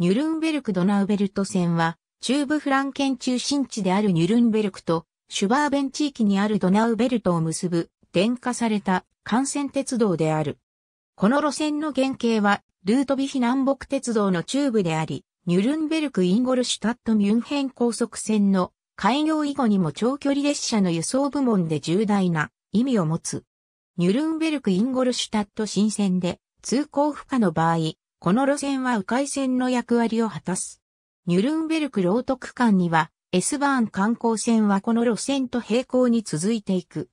ニュルンベルク・ドナウベルト線は、中部フランケン中心地であるニュルンベルクと、シュバーベン地域にあるドナウベルトを結ぶ、電化された幹線鉄道である。この路線の原型は、ルートビヒ南北鉄道の中部であり、ニュルンベルク・インゴルシュタット・ミュンヘン高速線の開業以後にも長距離列車の輸送部門で重大な意味を持つ。ニュルンベルク・インゴルシュタット新線で通行不可の場合、この路線は迂回線の役割を果たす。ニュルンベルクロート区間には S バーン観光線はこの路線と並行に続いていく。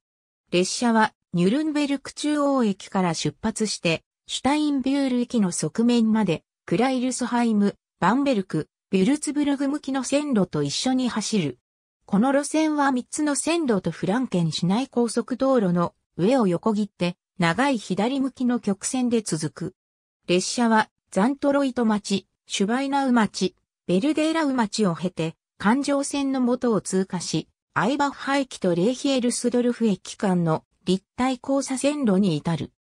列車はニュルンベルク中央駅から出発して、シュタインビュール駅の側面まで、クライルスハイム、バンベルク、ビュルツブルグ向きの線路と一緒に走る。この路線は3つの線路とフランケン市内高速道路の上を横切って、長い左向きの曲線で続く。列車はザントロイト町、シュバイナウ町、ベルデーラウ町を経て、環状線の元を通過し、アイバッハ駅とレイヒエルスドルフ駅間の立体交差線路に至る。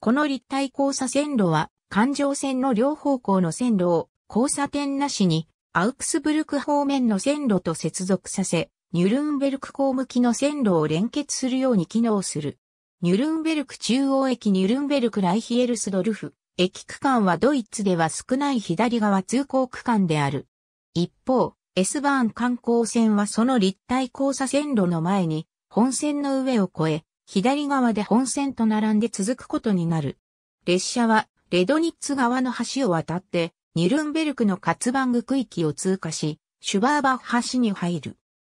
この立体交差線路は、環状線の両方向の線路を交差点なしに、アウクスブルク方面の線路と接続させ、ニュルンベルク港向きの線路を連結するように機能する。ニュルンベルク中央駅ニュルンベルクライヒエルスドルフ駅区間はドイツでは少ない左側通行区間である。一方、S バーン観光線はその立体交差線路の前に本線の上を越え、左側で本線と並んで続くことになる。列車はレドニッツ側の橋を渡って、ニルンベルクのカツバング区域を通過し、シュバーバッハ市に入る。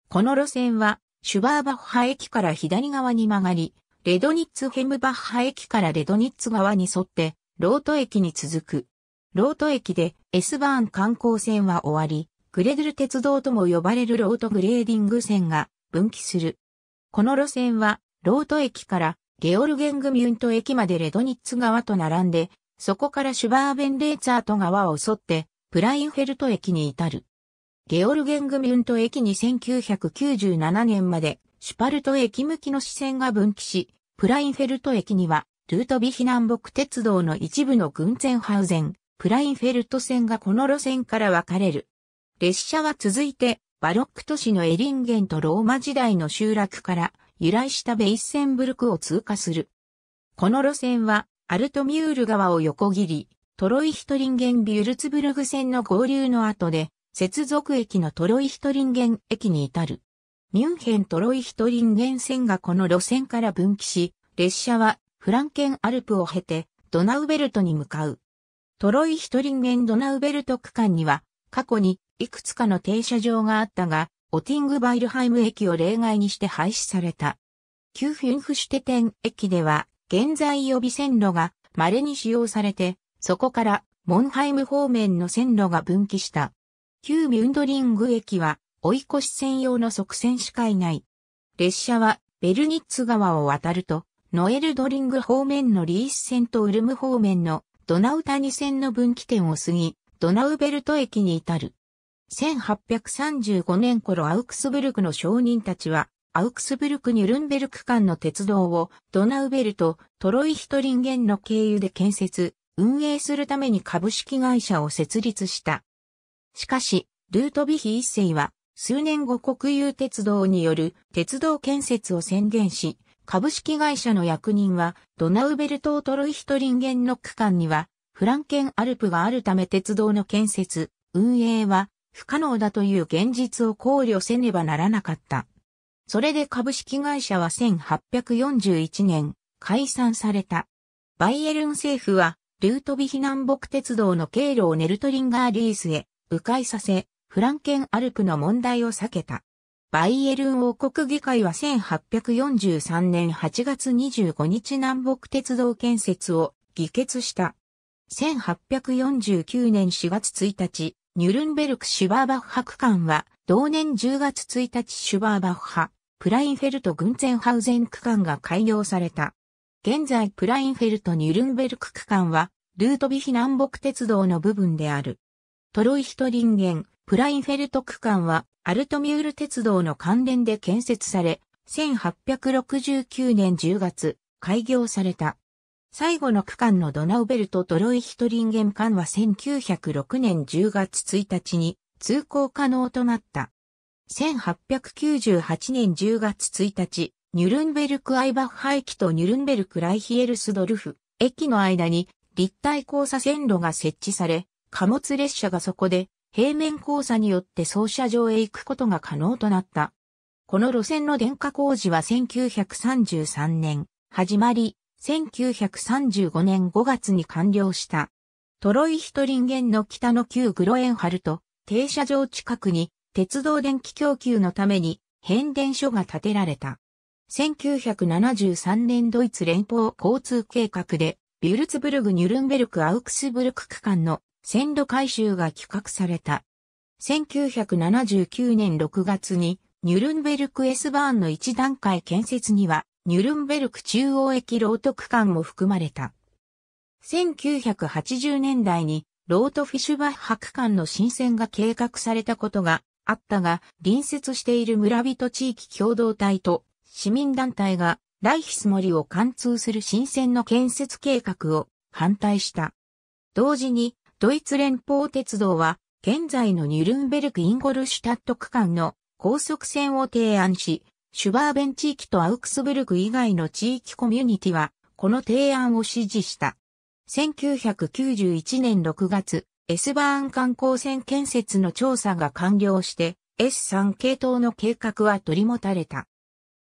この路線は、シュバーバッハ駅から左側に曲がり、レドニッツヘムバッハ駅からレドニッツ側に沿って、ロート駅に続く。ロート駅で S バーン観光線は終わり、グレドル鉄道とも呼ばれるロートグレーディング線が分岐する。この路線は、ロート駅からゲオルゲングミュント駅までレドニッツ川と並んで、そこからシュバーベンレーツァート川を沿って、プラインフェルト駅に至る。ゲオルゲングミュント駅に1997年まで、シュパルト駅向きの支線が分岐し、プラインフェルト駅にはルートビヒ南北鉄道の一部の軍船ハウゼン、プラインフェルト線がこの路線から分かれる。列車は続いて、バロック都市のエリンゲンとローマ時代の集落から由来したベイッセンブルクを通過する。この路線は、アルトミュール川を横切り、トロイヒトリンゲンビュルツブルグ線の合流の後で、接続駅のトロイヒトリンゲン駅に至る。ミュンヘントロイヒトリンゲン線がこの路線から分岐し、列車はフランケンアルプを経て、ドナウベルトに向かう。トロイヒトリンゲンドナウベルト区間には、過去にいくつかの停車場があったが、オティングバイルハイム駅を例外にして廃止された。旧フィンフシュテテン駅では、現在予備線路が稀に使用されて、そこからモンハイム方面の線路が分岐した。旧ミュンドリング駅は追い越し専用の側線しかいない。列車はベルニッツ川を渡るとノエルドリング方面のリース線とウルム方面のドナウ谷線の分岐点を過ぎ、ドナウベルト駅に至る。1835年頃アウクスブルクの商人たちは、アウクスブルク・ニュルンベルク間の鉄道をドナウベルト、トロイヒトリンゲンの経由で建設、運営するために株式会社を設立した。しかし、ルートビヒ一世は、数年後国有鉄道による鉄道建設を宣言し、株式会社の役人は、ドナウベルトートロイヒトリンゲンの区間には、フランケンアルプがあるため鉄道の建設、運営は不可能だという現実を考慮せねばならなかった。それで株式会社は1841年解散された。バイエルン政府はルートビ避難北鉄道の経路をネルトリンガーリースへ迂回させ、フランケンアルプの問題を避けた。バイエルン王国議会は1843年8月25日南北鉄道建設を議決した。1849年4月1日、ニュルンベルク・シュバーバッハ区間は、同年10月1日シュバーバッハ、プラインフェルト・グンツェンハウゼン区間が開業された。現在プラインフェルト・ニュルンベルク区間は、ルートビヒ南北鉄道の部分である。トロイヒトリンゲン、プラインフェルト区間はアルトミュール鉄道の関連で建設され、1869年10月、開業された。最後の区間のドナウベルト・ドロイヒトリンゲン間は1906年10月1日に通行可能となった。1898年10月1日、ニュルンベルク・アイバッハ駅とニュルンベルク・ライヒエルスドルフ駅の間に立体交差線路が設置され、貨物列車がそこで平面交差によって操車場へ行くことが可能となった。この路線の電化工事は1933年始まり、1935年5月に完了した。トロイヒトリンゲンの北の旧グロエンハルト停車場近くに鉄道電気供給のために変電所が建てられた。1973年ドイツ連邦交通計画でビュルツブルグ・ニュルンベルク・アウクスブルク区間の線路改修が企画された。1979年6月にニュルンベルク S バーンの一段階建設にはニュルンベルク中央駅ロート区間も含まれた。1980年代にロートフィッシュバッハ区間の新線が計画されたことがあったが、隣接している村人地域共同体と市民団体がライヒス森を貫通する新線の建設計画を反対した。同時にドイツ連邦鉄道は、現在のニュルンベルク・インゴルシュタット区間の高速線を提案し、シュバーベン地域とアウクスブルク以外の地域コミュニティは、この提案を支持した。1991年6月、S バーン観光船建設の調査が完了して、S3 系統の計画は取り持たれた。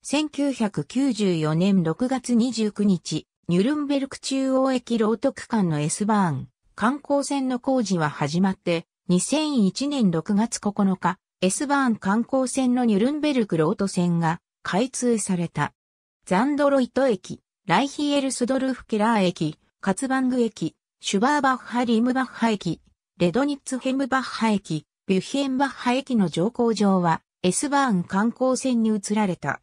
1994年6月29日、ニュルンベルク中央駅ロート区間の S バーン観光船の工事は始まって、2001年6月9日、S バーン観光船のニュルンベルクロート船が開通された。ザンドロイト駅、ライヒエルスドルフケラー駅、カツバング駅、シュバーバッハリムバッハ駅、レドニッツヘムバッハ駅、ビュッヒエンバッハ駅の乗降場は、S バーン観光船に移られた。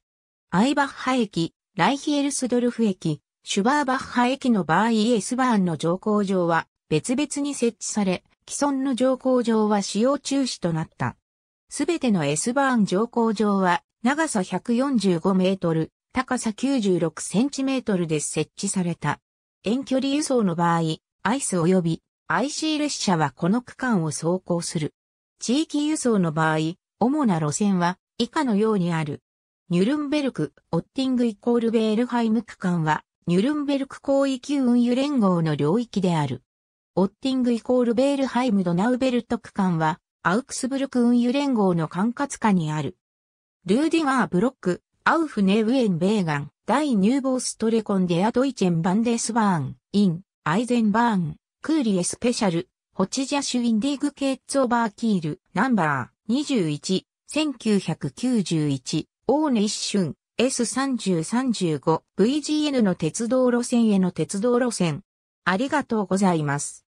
アイバッハ駅、ライヒエルスドルフ駅、シュバーバッハ駅の場合 S バーンの乗降場は、別々に設置され、既存の乗降場は使用中止となった。すべての S バーン乗降場は長さ145メートル、高さ96センチメートルで設置された。遠距離輸送の場合、アイス及び IC 列車はこの区間を走行する。地域輸送の場合、主な路線は以下のようにある。ニュルンベルク、オッティングイコールベールハイム区間は、ニュルンベルク広域運輸連合の領域である。オッティングイコールベールハイムドナウベルト区間は、アウクスブルク運輸連合の管轄下にある。ルーディガー・ブロック、アウフネ・ウエン・ベーガン、大ニューボーストレコンデア・ドイチェン・バンデスバーン、イン、アイゼンバーン、クーリエスペシャル、ホチジャシュ・インディグ・ケッツ・オバー・キール、ナンバー21、1991、オーネ・一瞬、S3035、VGN の鉄道路線への鉄道路線。ありがとうございます。